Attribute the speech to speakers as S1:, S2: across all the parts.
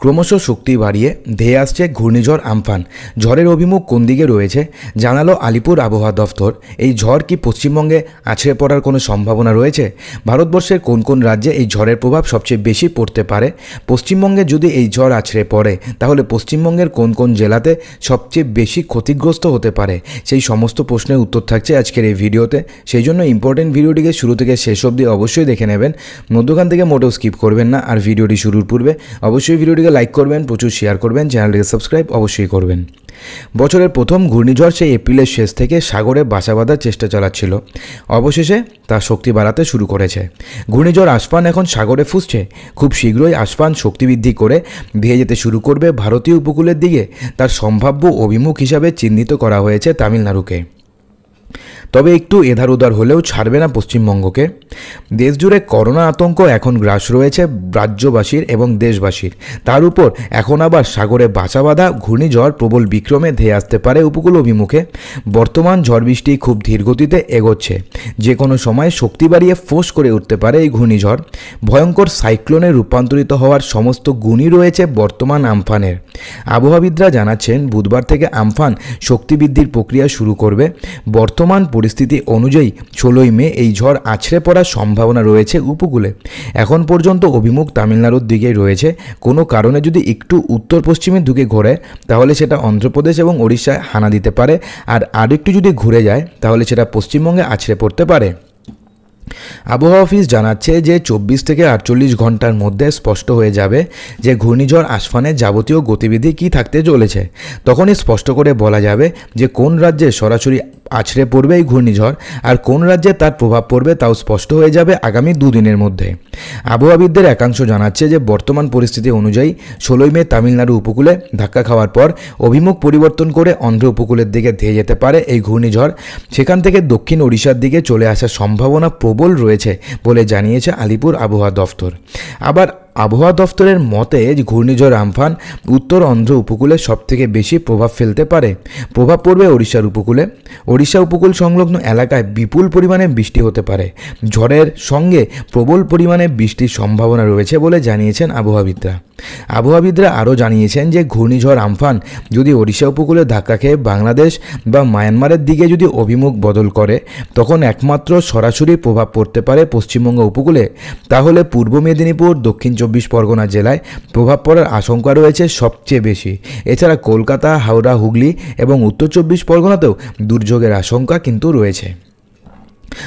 S1: ক্রমশ শক্তি বাড়িয়ে ধেয়ে আসছে ঘূর্ণিঝড় আমফান ঝড়ের অভিমুখ কোন দিকে রয়েছে জানালো আলিপুর আবহাওয়া দফতর এই ঝড় কি পশ্চিমবঙ্গে আছড়ে পড়ার কোনো সম্ভাবনা রয়েছে ভারতবর্ষের কোন কোন রাজ্যে এই ঝড়ের প্রভাব সবচেয়ে বেশি পড়তে পারে পশ্চিমবঙ্গে যদি এই ঝড় আছড়ে পড়ে তাহলে পশ্চিমবঙ্গের কোন কোন জেলাতে সবচেয়ে বেশি ক্ষতিগ্রস্ত হতে পারে সেই সমস্ত প্রশ্নের উত্তর থাকছে আজকের এই ভিডিওতে সেই জন্য ইম্পর্টেন্ট ভিডিওটিকে শুরু থেকে শেষ অবধি অবশ্যই দেখে নেবেন মধ্যখান থেকে মোটেও স্কিপ করবেন না আর ভিডিওটি শুরুর পূর্বে অবশ্যই ভিডিওটিকে ভিডিও লাইক করবেন প্রচুর শেয়ার করবেন চ্যানেলটিকে সাবস্ক্রাইব অবশ্যই করবেন বছরের প্রথম ঘূর্ণিঝড় সেই এপ্রিলের শেষ থেকে সাগরে বাসা বাঁধার চেষ্টা চালাচ্ছিল অবশেষে তা শক্তি বাড়াতে শুরু করেছে ঘূর্ণিঝড় আসফান এখন সাগরে ফুসছে খুব শীঘ্রই আসফান শক্তিবৃদ্ধি করে ধেয়ে যেতে শুরু করবে ভারতীয় উপকূলের দিকে তার সম্ভাব্য অভিমুখ হিসাবে চিহ্নিত করা হয়েছে তামিলনাড়ুকে তবে একটু এধার উধার হলেও ছাড়বে না পশ্চিমবঙ্গকে দেশজুড়ে করোনা আতঙ্ক এখন গ্রাস রয়েছে রাজ্যবাসীর এবং দেশবাসীর তার উপর এখন আবার সাগরে বাঁচা বাঁধা ঘূর্ণিঝড় প্রবল বিক্রমে ধেয়ে আসতে পারে উপকূল অভিমুখে বর্তমান ঝড় বৃষ্টি খুব ধীরগতিতে এগোচ্ছে যে কোনো সময় শক্তি বাড়িয়ে ফোঁস করে উঠতে পারে এই ঘূর্ণিঝড় ভয়ঙ্কর সাইক্লোনে রূপান্তরিত হওয়ার সমস্ত গুণই রয়েছে বর্তমান আমফানের আবহাওয়াবিদরা জানাচ্ছেন বুধবার থেকে আমফান শক্তি বৃদ্ধির প্রক্রিয়া শুরু করবে বর্তমান বর্তমান পরিস্থিতি অনুযায়ী ষোলোই মে এই ঝড় আছড়ে পড়ার সম্ভাবনা রয়েছে উপকূলে এখন পর্যন্ত অভিমুখ তামিলনাড়ুর দিকে রয়েছে কোনো কারণে যদি একটু উত্তর পশ্চিমের দিকে ঘোরে তাহলে সেটা অন্ধ্রপ্রদেশ এবং ওড়িশায় হানা দিতে পারে আর আরেকটু যদি ঘুরে যায় তাহলে সেটা পশ্চিমবঙ্গে আছড়ে পড়তে পারে আবহাওয়া অফিস জানাচ্ছে যে চব্বিশ থেকে আটচল্লিশ ঘন্টার মধ্যে স্পষ্ট হয়ে যাবে যে ঘূর্ণিঝড় আসফানের যাবতীয় গতিবিধি কি থাকতে চলেছে তখনই স্পষ্ট করে বলা যাবে যে কোন রাজ্যে সরাসরি আছড়ে পড়বে এই ঘূর্ণিঝড় আর কোন রাজ্যে তার প্রভাব পড়বে তাও স্পষ্ট হয়ে যাবে আগামী দুদিনের মধ্যে আবহাওয়াবিদদের একাংশ জানাচ্ছে যে বর্তমান পরিস্থিতি অনুযায়ী ষোলোই মে তামিলনাড়ু উপকূলে ধাক্কা খাওয়ার পর অভিমুখ পরিবর্তন করে অন্ধ্র উপকূলের দিকে ধেয়ে যেতে পারে এই ঘূর্ণিঝড় সেখান থেকে দক্ষিণ ওড়িশার দিকে চলে আসার সম্ভাবনা প্রবল রয়েছে বলে জানিয়েছে আলিপুর আবহাওয়া দফতর আবার আবহাওয়া দফতরের মতে ঘূর্ণিঝড় আমফান উত্তর অন্ধ্র উপকূলে সবথেকে বেশি প্রভাব ফেলতে পারে প্রভাব পড়বে ওড়িশার উপকূলে ওড়িশা উপকূল সংলগ্ন এলাকায় বিপুল পরিমাণে বৃষ্টি হতে পারে ঝড়ের সঙ্গে প্রবল পরিমাণে বৃষ্টির সম্ভাবনা রয়েছে বলে জানিয়েছেন আবহাওয়াবিদরা আবহাওয়াবিদরা আরও জানিয়েছেন যে ঘূর্ণিঝড় আমফান যদি ওড়িশা উপকূলে ধাক্কা খেয়ে বাংলাদেশ বা মায়ানমারের দিকে যদি অভিমুখ বদল করে তখন একমাত্র সরাসরি প্রভাব পড়তে পারে পশ্চিমবঙ্গ উপকূলে তাহলে পূর্ব মেদিনীপুর দক্ষিণ চব্বিশ পরগনা জেলায় প্রভাব পড়ার আশঙ্কা রয়েছে সবচেয়ে বেশি এছাড়া কলকাতা হাওড়া হুগলি এবং উত্তর চব্বিশ পরগনাতেও দুর্যোগের আশঙ্কা কিন্তু রয়েছে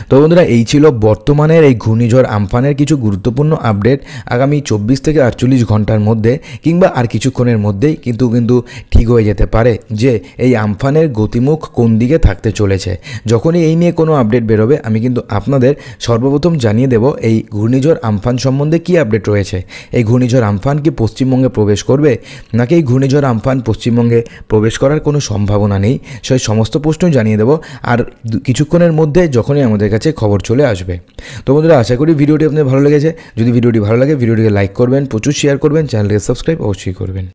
S1: তো বন্ধুরা এই ছিল বর্তমানের এই ঘূর্ণিঝড় আমফানের কিছু গুরুত্বপূর্ণ আপডেট আগামী চব্বিশ থেকে আটচল্লিশ ঘন্টার মধ্যে কিংবা আর কিছুক্ষণের মধ্যেই কিন্তু কিন্তু ঠিক হয়ে যেতে পারে যে এই আমফানের গতিমুখ কোন দিকে থাকতে চলেছে যখনই এই নিয়ে কোনো আপডেট বেরোবে আমি কিন্তু আপনাদের সর্বপ্রথম জানিয়ে দেব এই ঘূর্ণিঝড় আমফান সম্বন্ধে কি আপডেট রয়েছে এই ঘূর্ণিঝড় আমফান কি পশ্চিমবঙ্গে প্রবেশ করবে নাকি এই ঘূর্ণিঝড় আমফান পশ্চিমবঙ্গে প্রবেশ করার কোনো সম্ভাবনা নেই সেই সমস্ত প্রশ্নই জানিয়ে দেব আর কিছুক্ষণের মধ্যে যখনই আমাদের কাছে খবর চলে আসবে তো বন্ধুরা আশা করি ভিডিওটি আপনাদের ভালো লেগেছে যদি ভিডিওটি ভালো লাগে ভিডিওটিকে লাইক করবেন প্রচুর শেয়ার করবেন চ্যানেলকে সাবস্ক্রাইব অবশ্যই করবেন